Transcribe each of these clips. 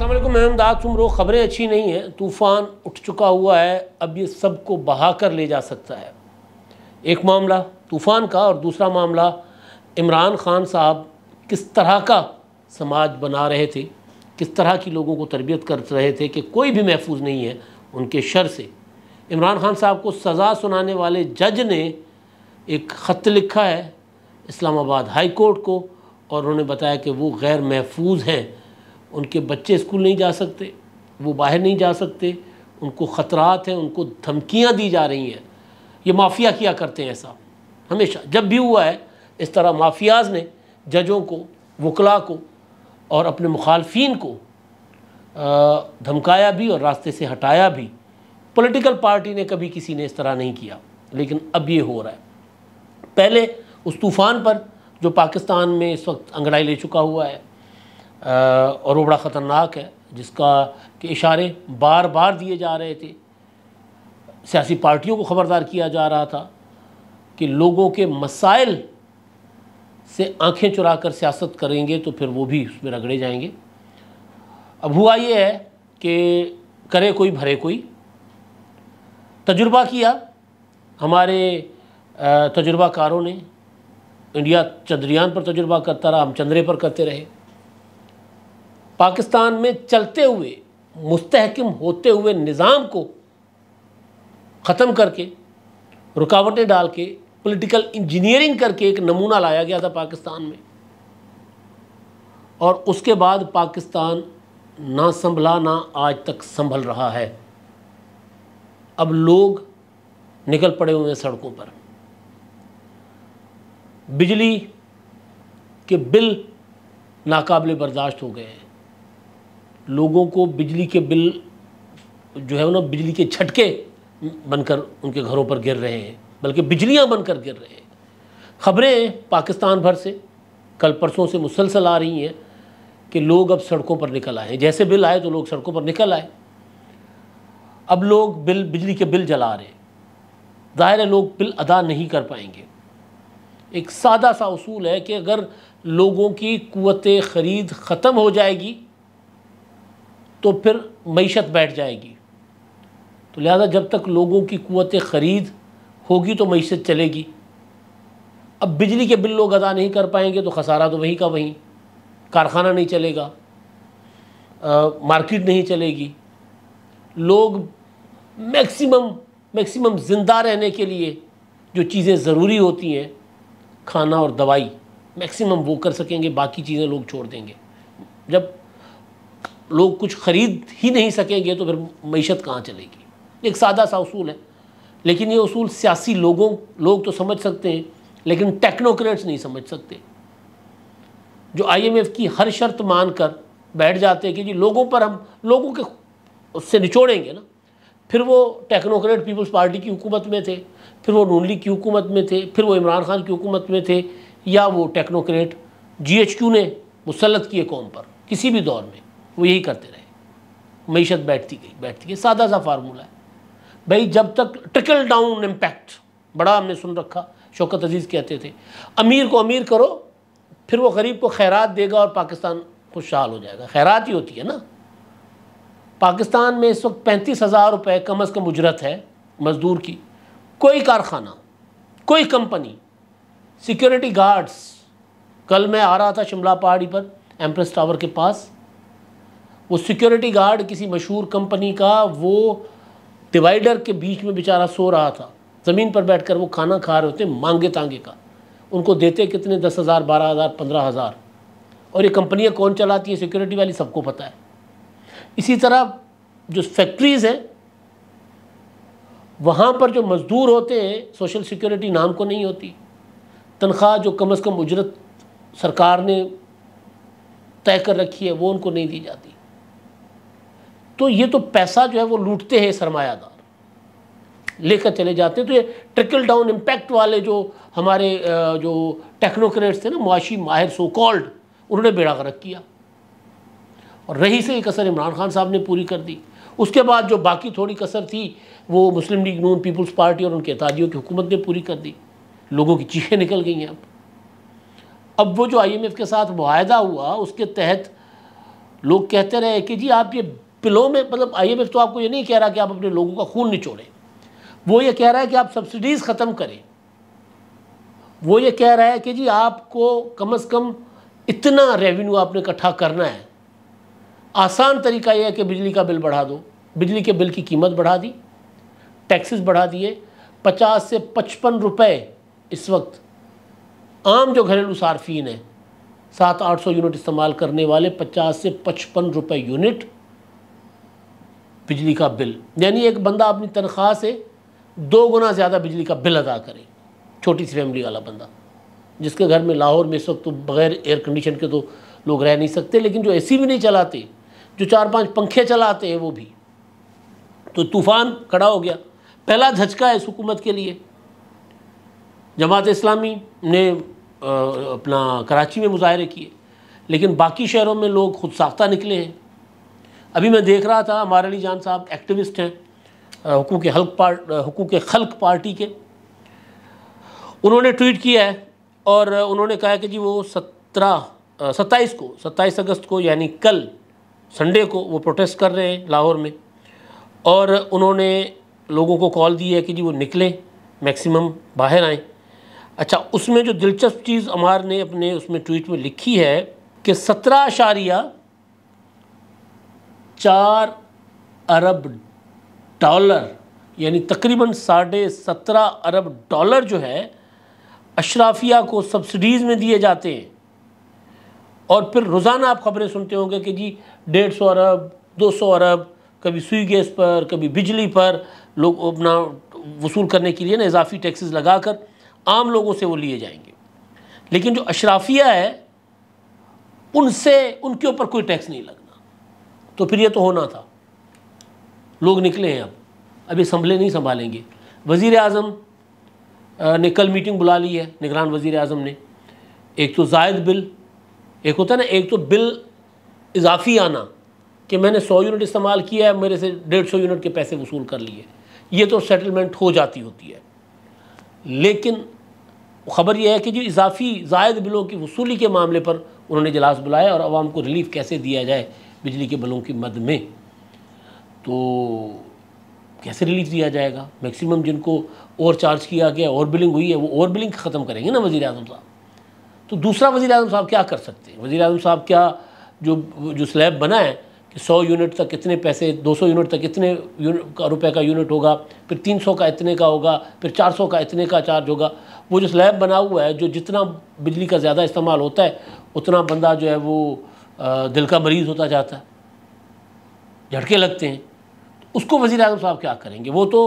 असलम अहमदाद रो ख़बरें अच्छी नहीं हैं तूफ़ान उठ चुका हुआ है अब ये को बहा कर ले जा सकता है एक मामला तूफ़ान का और दूसरा मामला इमरान ख़ान साहब किस तरह का समाज बना रहे थे किस तरह की लोगों को तरबियत कर रहे थे कि कोई भी महफूज नहीं है उनके शर से इमरान खान साहब को सज़ा सुनाने वाले जज ने एक ख़त लिखा है इस्लामाबाद हाई कोर्ट को और उन्होंने बताया कि वो गैर महफूज हैं उनके बच्चे स्कूल नहीं जा सकते वो बाहर नहीं जा सकते उनको ख़तरात हैं उनको धमकियाँ दी जा रही हैं ये माफिया किया करते हैं ऐसा हमेशा जब भी हुआ है इस तरह माफियाज ने जजों को वकला को और अपने मुखालफन को धमकाया भी और रास्ते से हटाया भी पॉलिटिकल पार्टी ने कभी किसी ने इस तरह नहीं किया लेकिन अब ये हो रहा है पहले उस तूफ़ान पर जो पाकिस्तान में इस वक्त अंगड़ाई ले चुका हुआ है और वो बड़ा ख़तरनाक है जिसका कि इशारे बार बार दिए जा रहे थे सियासी पार्टियों को ख़बरदार किया जा रहा था कि लोगों के मसाइल से आंखें चुरा कर सियासत करेंगे तो फिर वो भी उसमें रगड़े जाएंगे अब हुआ ये है कि करे कोई भरे कोई तजुर्बा किया हमारे तजुर्बाकारों ने इंडिया चंद्रयान पर तजुर्बा करता रहा हम चंद्रे पर करते रहे पाकिस्तान में चलते हुए मुस्तकम होते हुए निज़ाम को ख़त्म करके रुकावटें डाल के पोलिटिकल इंजीनियरिंग करके एक नमूना लाया गया था पाकिस्तान में और उसके बाद पाकिस्तान ना संभला ना आज तक संभल रहा है अब लोग निकल पड़े हुए हैं सड़कों पर बिजली के बिल नाकाबले बर्दाश्त हो गए हैं लोगों को बिजली के बिल जो है ना बिजली के झटके बनकर उनके घरों पर गिर रहे हैं बल्कि बिजलियां बनकर गिर रहे हैं खबरें पाकिस्तान भर से कल परसों से मुसलसल आ रही हैं कि लोग अब सड़कों पर निकल आए जैसे बिल आए तो लोग सड़कों पर निकल आए अब लोग बिल बिजली के बिल जला रहे ज़ाहिर है लोग बिल अदा नहीं कर पाएंगे एक सादा सा असूल है कि अगर लोगों की कुत ख़रीद ख़त्म हो जाएगी तो फिर मीशत बैठ जाएगी तो लिहाजा जब तक लोगों की क़ुतें ख़रीद होगी तो मीशत चलेगी अब बिजली के बिल लोग अदा नहीं कर पाएंगे तो खसारा तो वहीं का वहीं कारखाना नहीं चलेगा आ, मार्केट नहीं चलेगी लोग मैक्सिमम मैक्सिमम ज़िंदा रहने के लिए जो चीज़ें ज़रूरी होती हैं खाना और दवाई मैक्सिमम वो कर सकेंगे बाकी चीज़ें लोग छोड़ देंगे जब लोग कुछ ख़रीद ही नहीं सकेंगे तो फिर मीशत कहाँ चलेगी एक सादा सा उसूल है लेकिन ये उसूल सियासी लोगों लोग तो समझ सकते हैं लेकिन टेक्नोक्रेट्स नहीं समझ सकते जो आईएमएफ की हर शर्त मान कर बैठ जाते हैं कि जी लोगों पर हम लोगों के उससे निचोड़ेंगे ना फिर वो टेक्नोक्रेट पीपल्स पार्टी की हुकूमत में थे फिर वो नून लीग की हुकूमत में थे फिर वो इमरान खान की हुकूमत में थे या वो टेक्नोक्रेट जी एच क्यू ने मुसलत किए कौम पर किसी भी दौर में वो यही करते रहे मीशत बैठती गई बैठती गई सादा सा फार्मूला है भाई जब तक ट्रिकल डाउन इम्पैक्ट बड़ा हमने सुन रखा शौकत अजीज़ कहते थे अमीर को अमीर करो फिर वो गरीब को खैरात देगा और पाकिस्तान खुशहाल हो जाएगा खैरात ही होती है ना पाकिस्तान में इस वक्त पैंतीस हज़ार रुपये कम अज़ कम उजरत है मज़दूर की कोई कारखाना कोई कंपनी सिक्योरिटी गार्ड्स कल मैं आ रहा था शिमला पहाड़ी पर एम्प्रेस टावर के पास वो सिक्योरिटी गार्ड किसी मशहूर कंपनी का वो डिवाइडर के बीच में बेचारा सो रहा था ज़मीन पर बैठकर वो खाना खा रहे होते मांगे तांगे का उनको देते कितने दस हज़ार बारह हज़ार पंद्रह हज़ार और ये कंपनियाँ कौन चलाती है सिक्योरिटी वाली सबको पता है इसी तरह जो फैक्ट्रीज़ हैं वहाँ पर जो मज़दूर होते हैं सोशल सिक्योरिटी नाम को नहीं होती तनख्वाह जो कम अज़ कम उजरत सरकार ने तय कर रखी है वो उनको नहीं दी जाती तो ये तो पैसा जो है वो लूटते हैं सरमायादार लेकर चले जाते हैं तो ये ट्रिकल डाउन इम्पैक्ट वाले जो हमारे जो टेक्नोक्रेट्स थे ना मुआशी माहिर सो कॉल्ड उन्होंने बेड़ा गर्क किया और रही से कसर इमरान खान साहब ने पूरी कर दी उसके बाद जो बाकी थोड़ी कसर थी वो Muslim League Noon Peoples Party और उनके एतादियों की हुकूमत ने पूरी कर दी लोगों की चीखें निकल गई हैं अब अब वो जो आईएमएफ के साथ माहदा हुआ उसके तहत लोग कहते रहे कि जी आप ये पिलों में मतलब आईएमएफ तो आपको ये नहीं कह रहा कि आप अपने लोगों का खून निचोड़ें वो ये कह रहा है कि आप सब्सिडीज़ ख़त्म करें वो ये कह रहा है कि जी आपको कम से कम इतना रेवेन्यू आपने इकट्ठा करना है आसान तरीका यह है कि बिजली का बिल बढ़ा दो बिजली के बिल की कीमत बढ़ा दी टैक्सेस बढ़ा दिए पचास से पचपन रुपये इस वक्त आम जो घरेलू सार्फिन है सात आठ सौ यूनिट इस्तेमाल करने वाले पचास से पचपन रुपये यूनिट बिजली का बिल यानी एक बंदा अपनी तनख्वाह से दो गुना ज़्यादा बिजली का बिल अदा करे छोटी सी फैमिली वाला बंदा जिसके घर में लाहौर में इस वक्त तो बगैर एयर कंडीशन के तो लोग रह नहीं सकते लेकिन जो एसी भी नहीं चलाते जो चार पांच पंखे चलाते हैं वो भी तो तूफ़ान खड़ा हो गया पहला झचका है इस हुकूमत के लिए जमात इस्लामी ने अपना कराची में मुजाहरे किए लेकिन बाकी शहरों में लोग खुद साख्ता निकले हैं अभी मैं देख रहा था हमारे अली जान साहब एक्टिविस्ट हैं हकूक हल्क पार्ट हकूक खल्क पार्टी के उन्होंने ट्वीट किया है और उन्होंने कहा कि जी वो सत्रह सत्ताईस को सत्ताईस अगस्त को यानी कल संडे को वो प्रोटेस्ट कर रहे हैं लाहौर में और उन्होंने लोगों को कॉल दी है कि जी वो निकलें मैक्सिमम बाहर आएँ अच्छा उसमें जो दिलचस्प चीज़ अमार ने अपने उसमें ट्वीट में लिखी है कि सत्रह अशारिया चार अरब डॉलर यानी तकरीबन साढ़े सत्रह अरब डॉलर जो है अशराफिया को सब्सिडीज़ में दिए जाते हैं और फिर रोज़ाना आप खबरें सुनते होंगे कि जी डेढ़ सौ अरब दो सौ अरब कभी सुई गैस पर कभी बिजली पर लोग अपना वसूल करने के लिए ना इजाफी टैक्सेस लगा कर आम लोगों से वो लिए जाएंगे लेकिन जो अशराफिया है उनसे उनके ऊपर कोई टैक्स नहीं लगता तो फिर ये तो होना था लोग निकले हैं अब अभी संभले नहीं संभालेंगे वज़ी अजम ने कल मीटिंग बुला ली है निगरान वज़ी अजम ने एक तो जायद बिल एक होता है ना एक तो बिल इजाफी आना कि मैंने सौ यूनिट इस्तेमाल किया है मेरे से डेढ़ सौ यूनिट के पैसे वसूल कर लिए ये तो सेटलमेंट हो जाती होती है लेकिन खबर यह है कि जो इजाफी जायद बिलों की वसूली के मामले पर उन्होंने इजलास बुलाया और आवाम को रिलीफ कैसे दिया जाए बिजली के बलों की मद में तो कैसे रिलीफ दिया जाएगा मैक्सिमम जिनको ओवर चार्ज किया गया ओवर बिलिंग हुई है वो ओवर बिलिंग ख़त्म करेंगे ना वज़ी अजम साहब तो दूसरा वज़ी अजम साहब क्या कर सकते हैं वज़ी अजम साहब क्या जो जो स्लैब बना है कि 100 यूनिट तक कितने पैसे 200 यूनिट तक कितने का रुपए का यूनिट होगा फिर 300 का इतने का होगा फिर 400 का इतने का चार्ज होगा वो जो स्लैब बना हुआ है जो जितना बिजली का ज़्यादा इस्तेमाल होता है उतना बंदा जो है वो दिल का मरीज़ होता जाता है झटके लगते हैं तो उसको वज़ी अजम साहब क्या करेंगे वो तो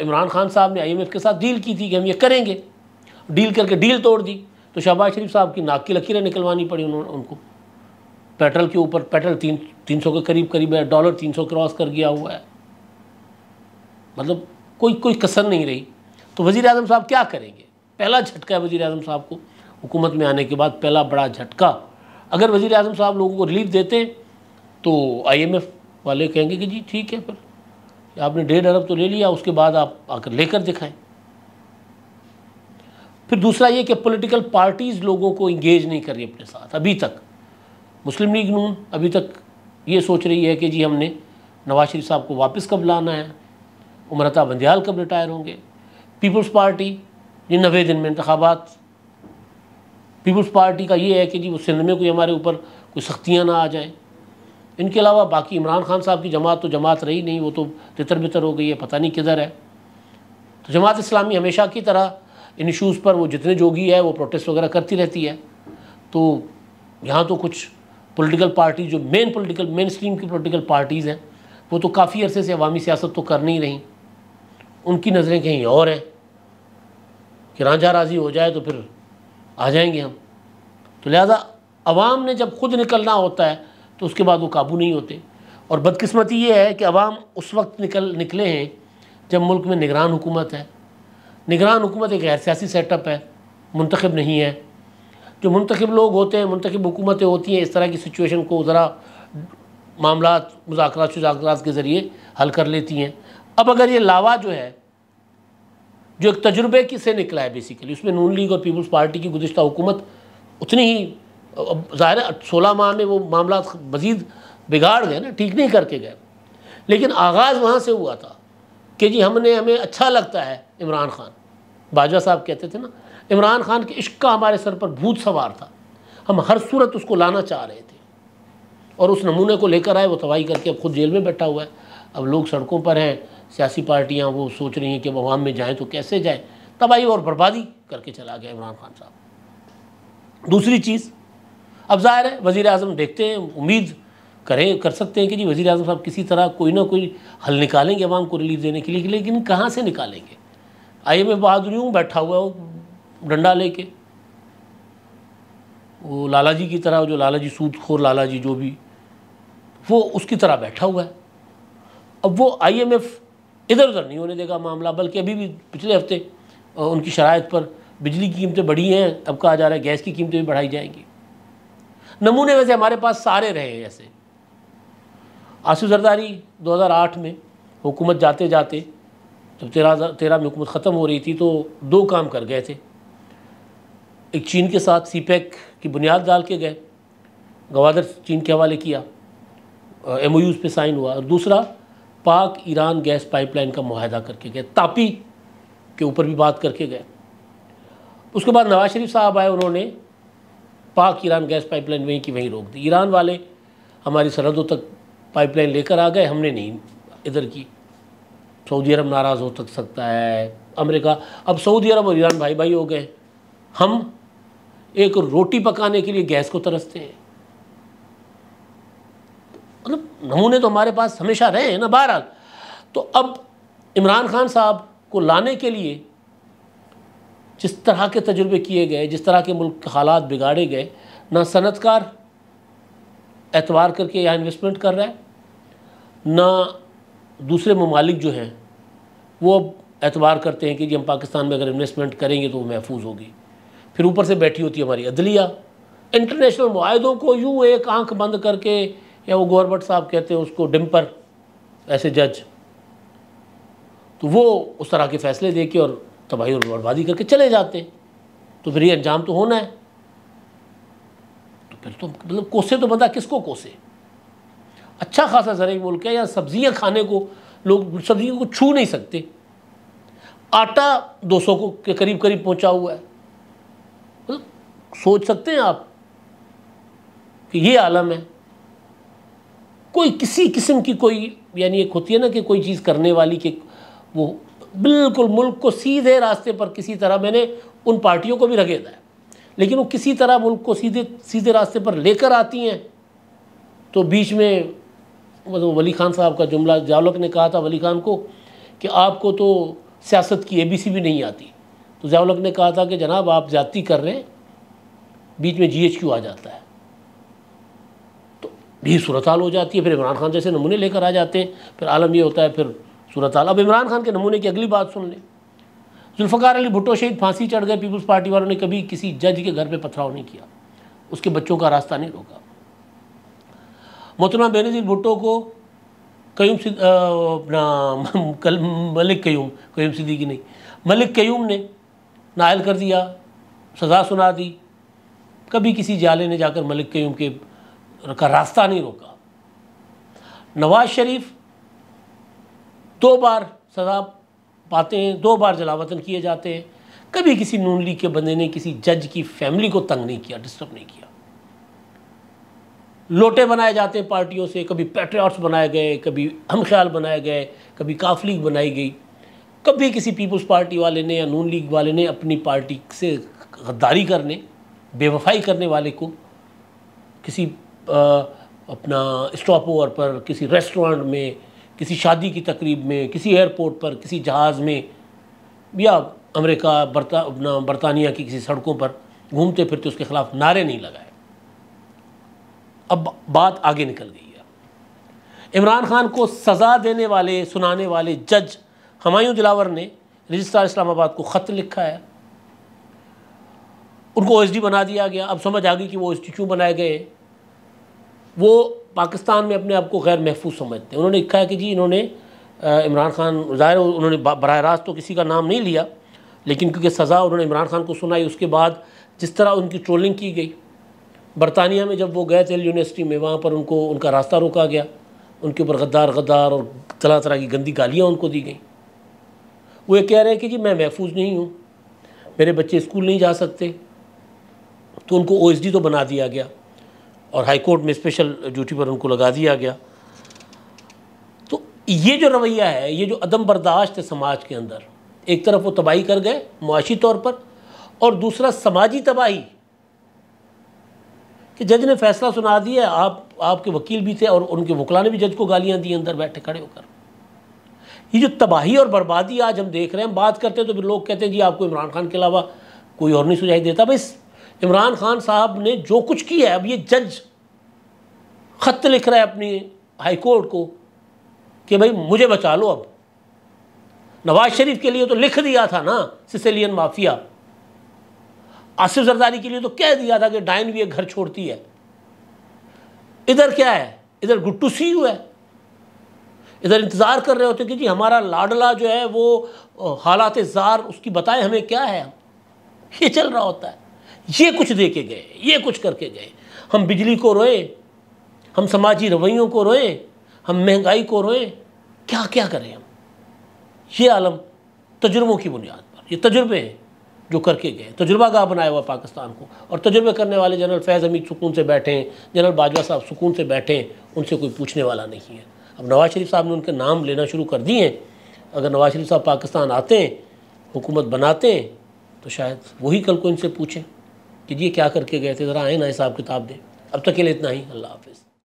इमरान खान साहब ने आई एम एफ़ के साथ डील की थी कि हम ये करेंगे डील करके डील तोड़ दी तो शहबाज शरीफ साहब की नाक की लकीरें निकलवानी पड़ी उन्होंने उनको पेट्रोल के ऊपर पेट्रोल तीन तीन सौ के करीब करीब है डॉलर तीन सौ क्रॉस कर गया हुआ है मतलब कोई कोई कसर नहीं रही तो वज़ी अजम साहब क्या करेंगे पहला झटका है वज़ी अजम साहब को हुकूमत में आने के बाद पहला बड़ा झटका अगर वज़ी अजम साहब लोगों को रिलीफ देते तो आई एम एफ़ वाले कहेंगे कि जी ठीक है फिर आपने डेढ़ अरब तो ले लिया उसके बाद आप आकर लेकर दिखाएं फिर दूसरा ये कि पॉलिटिकल पार्टीज़ लोगों को इंगेज नहीं कर रही अपने साथ अभी तक मुस्लिम लीग नून अभी तक ये सोच रही है कि जी हमने नवाज शरीफ साहब को वापस कब लाना है उमरता बंदयाल कब रिटायर होंगे पीपल्स पार्टी जिन नवे दिन में इंतबात पीपल्स पार्टी का ये है कि जी वो सिंध में कोई हमारे ऊपर कोई सख्तियाँ ना आ जाएँ इनके अलावा बाकी इमरान खान साहब की जमात तो जमात रही नहीं वो तो तितर बितर हो गई है पता नहीं किधर है तो जमात इस्लामी हमेशा की तरह इन इशूज़ पर वो जितने जोगी है वो प्रोटेस्ट वगैरह करती रहती है तो यहाँ तो कुछ पॉलिटिकल पार्टी जो मेन पॉलिटिकल मेन स्ट्रीम की पॉलिटिकल पार्टीज़ हैं वो तो काफ़ी अरसे से अवामी सियासत तो कर नहीं रही उनकी नज़रें कहीं और हैं कि रांझा राजी हो जाए तो फिर आ जाएंगे हम तो लिहाजा अवाम ने जब खुद निकलना होता है तो उसके बाद वो काबू नहीं होते और बदकिस्मती ये है कि अवाम उस वक्त निकल निकले हैं जब मुल्क में निगरान हुकूमत है निगरान हुकूमत एक गैर सियासी सेटअप है मंतखब नहीं है जो मंतखब लोग होते हैं मंतखब हुकूमतें होती हैं इस तरह की सिचुएशन को ज़रा मामला मुजाकर शुजाकर के ज़रिए हल कर लेती हैं अब अगर ये लावा जो है जो एक तजुर्बे की से निकला है बेसिकली उसमें नून लीग और पीपल्स पार्टी की गुजशत हुकूमत उतनी ही ज़ाहिर सोलह माह में वो मामला मज़ीद बिगाड़ गए ना ठीक नहीं करके गए लेकिन आगाज़ वहाँ से हुआ था कि जी हमने हमें अच्छा लगता है इमरान खान बाजवा साहब कहते थे ना इमरान खान के इश्क का हमारे सर पर भूत सवार था हम हर सूरत उसको लाना चाह रहे थे और उस नमूने को लेकर आए वो तबाही करके अब खुद जेल में बैठा हुआ है अब लोग सड़कों पर हैं सियासी पार्टियाँ वो सोच रही हैं कि अब आवाम में जाएँ तो कैसे जाएँ तबाही और बर्बादी करके चला गया इमरान खान साहब दूसरी चीज़ अब जाहिर है वज़ी अजम देखते हैं उम्मीद करें कर सकते हैं कि जी वज़ी अजम साहब किसी तरह कोई ना कोई हल निकालेंगे आवाम को रिलीफ देने के लिए लेकिन कहाँ से निकालेंगे आई एम बहादुर यूँ बैठा हुआ हूँ डंडा लेके वो लाला जी की तरह जो लाला जी सूद खोर लाला जी जो भी वो उसकी तरह बैठा हुआ है अब वो आईएमएफ इधर उधर नहीं होने देगा मामला बल्कि अभी भी पिछले हफ्ते उनकी शराइ पर बिजली की कीमतें बढ़ी हैं अब कहा जा रहा है गैस की कीमतें भी बढ़ाई जाएंगी नमूने वैसे हमारे पास सारे रहे हैं ऐसे आसू जरदारी 2008 में हुकूमत जाते जाते जब तेरह तेरह में हुकूमत ख़त्म हो रही थी तो दो काम कर गए थे एक चीन के साथ सी पैक की बुनियाद डाल के गए गवादर चीन के हवाले किया एम ओ पर साइन हुआ और दूसरा पाक ईरान गैस पाइपलाइन का माहदा करके गए तापी के ऊपर भी बात करके गए उसके बाद नवाज शरीफ साहब आए उन्होंने पाक ईरान गैस पाइपलाइन वहीं की वहीं रोक दी ईरान वाले हमारी सरहदों तक पाइपलाइन लेकर आ गए हमने नहीं इधर की सऊदी अरब नाराज़ हो तक सकता है अमेरिका अब सऊदी अरब और ईरान भाई भाई हो गए हम एक रोटी पकाने के लिए गैस को तरसते हैं मतलब नमूने तो हमारे पास हमेशा रहे हैं ना बहरहाल तो अब इमरान खान साहब को लाने के लिए जिस तरह के तजुर्बे किए गए जिस तरह के मुल्क के हालात बिगाड़े गए ना सनतकार एतवार करके यहाँ इन्वेस्टमेंट कर रहा है ना दूसरे ममालिक जो हैं वो अब एतवार करते हैं कि जी हम पाकिस्तान में अगर इन्वेस्टमेंट करेंगे तो वो महफूज होगी फिर ऊपर से बैठी होती है हमारी अदलिया इंटरनेशनल माहदों को यूँ एक आंख बंद करके या वो गौरबट साहब कहते हैं उसको डिम्पर ऐसे जज तो वो उस तरह के फैसले दे के और तबाही और बर्बादी करके चले जाते तो फिर ये अंजाम तो होना है तो फिर तो मतलब कोसे तो बंदा किसको कोसे अच्छा खासा ज़रूरी मुल्क है या सब्जियां खाने को लोग सब्जियों को छू नहीं सकते आटा 200 को के करीब करीब पहुंचा हुआ है मतलब सोच सकते हैं आप कि ये आलम है कोई किसी किस्म की कोई यानी एक होती है ना कि कोई चीज़ करने वाली के वो बिल्कुल मुल्क को सीधे रास्ते पर किसी तरह मैंने उन पार्टियों को भी रगेदा है लेकिन वो किसी तरह मुल्क को सीधे सीधे रास्ते पर लेकर आती हैं तो बीच में मतलब वली खान साहब का जुमला जालक ने कहा था वली खान को कि आपको तो सियासत की एबीसी भी नहीं आती तो जावलक ने कहा था कि जनाब आप जाति कर रहे हैं बीच में जीएचक्यू आ जाता है यही सूरत हाल हो जाती है फिर इमरान खान जैसे नमूने लेकर आ जाते हैं फिर आलम ये होता है फिर सूरत हाल अब इमरान खान के नमूने की अगली बात सुन लें जुल्फ़ार अली भुट्टो शहीद फांसी चढ़ गए पीपल्स पार्टी वालों ने कभी किसी जज के घर पर पथराव नहीं किया उसके बच्चों का रास्ता नहीं रोका मोहतरमा बेनजीर भुट्टो को कयूम अपना कल मलिक कयूम कयूम सिद्दीकी नहीं मलिक कयूम ने नायल कर दिया सज़ा सुना दी कभी किसी जाले ने जाकर मलिक कयूम के का रास्ता नहीं रोका नवाज शरीफ दो बार सजा पाते हैं दो बार जलावतन किए जाते हैं कभी किसी नून लीग के बंदे ने किसी जज की फैमिली को तंग नहीं किया डिस्टर्ब नहीं किया लोटे बनाए जाते हैं पार्टियों से कभी पेट्रियाट्स बनाए गए कभी हम ख्याल बनाए गए कभी काफ लीग बनाई गई कभी किसी पीपल्स पार्टी वाले ने या नून लीग वाले ने अपनी पार्टी से गद्दारी करने बेवफाई करने वाले को किसी अपना स्टॉप ओवर पर किसी रेस्टोरेंट में किसी शादी की तकरीब में किसी एयरपोर्ट पर किसी जहाज़ में या अमेरिका बरता अपना बरतानिया की किसी सड़कों पर घूमते फिरते उसके ख़िलाफ़ नारे नहीं लगाए अब बात आगे निकल गई है इमरान खान को सज़ा देने वाले सुनाने वाले जज हमायूं दिलावर ने रजिस्ट्रार इस्लामाबाद को ख़त लिखा है उनको ओ बना दिया गया अब समझ आ गई कि वो एस क्यों बनाए गए वो पाकिस्तान में अपने आप को गैर महफूज समझते हैं उन्होंने लिखा है कि जी इन्होंने इमरान खान ज़ाहिर उन्होंने बरह रास्त तो किसी का नाम नहीं लिया लेकिन क्योंकि सज़ा उन्होंने इमरान खान को सुनाई उसके बाद जिस तरह उनकी ट्रोलिंग की गई बरतानिया में जब वो गए थे यूनिवर्सिटी में वहाँ पर उनको उनका रास्ता रोका गया उनके ऊपर गद्दार गद्दार और तरह तरह की गंदी गालियाँ उनको दी गई वो ये कह रहे हैं कि जी मैं महफूज नहीं हूँ मेरे बच्चे स्कूल नहीं जा सकते तो उनको ओ तो बना दिया गया और हाई कोर्ट में स्पेशल ड्यूटी पर उनको लगा दिया गया तो ये जो रवैया है ये जो अदम बर्दाश्त है समाज के अंदर एक तरफ वो तबाही कर गए मुआशी तौर पर और दूसरा समाजी तबाही कि जज ने फैसला सुना दिया आप आपके वकील भी थे और उनके वकला ने भी जज को गालियां दी अंदर बैठे खड़े होकर ये जो तबाही और बर्बादी आज हम देख रहे हैं बात करते हैं तो फिर लोग कहते हैं जी आपको इमरान खान के अलावा कोई और नहीं सुझाई देता भाई इमरान खान साहब ने जो कुछ किया है अब ये जज ख़त लिख रहा है अपनी हाईकोर्ट को कि भाई मुझे बचा लो अब नवाज शरीफ के लिए तो लिख दिया था ना सिसलियन माफिया आसिफ जरदारी के लिए तो कह दिया था कि डायन भी एक घर छोड़ती है इधर क्या है इधर गुट्टू सी यू है इधर इंतज़ार कर रहे होते कि जी हमारा लाडला जो है वो हालात ज़ार उसकी बताएं हमें क्या है ये चल रहा होता है ये कुछ दे के गए ये कुछ करके गए हम बिजली को रोए हम समाजी रवैयों को रोए हम महंगाई को रोए क्या क्या करें हम ये आलम तजुर्बों की बुनियाद पर ये तजुर्बे हैं जो करके गए तजुर्बा गाह बनाया हुआ पाकिस्तान को और तजुर्बे करने वाले जनरल फैज़ हमीद सुकून से बैठे हैं जनरल बाजवा साहब सुकून से बैठे हैं उनसे कोई पूछने वाला नहीं है अब नवाज शरीफ साहब ने उनके नाम लेना शुरू कर दिए हैं अगर नवाज शरीफ साहब पाकिस्तान आते हैं हुकूमत बनाते हैं तो शायद वही कल को इनसे पूछें कि ये क्या करके गए थे ज़रा आए ना हिसाब किताब दे अब तक तो के लिए इतना ही अल्लाह हाफिज़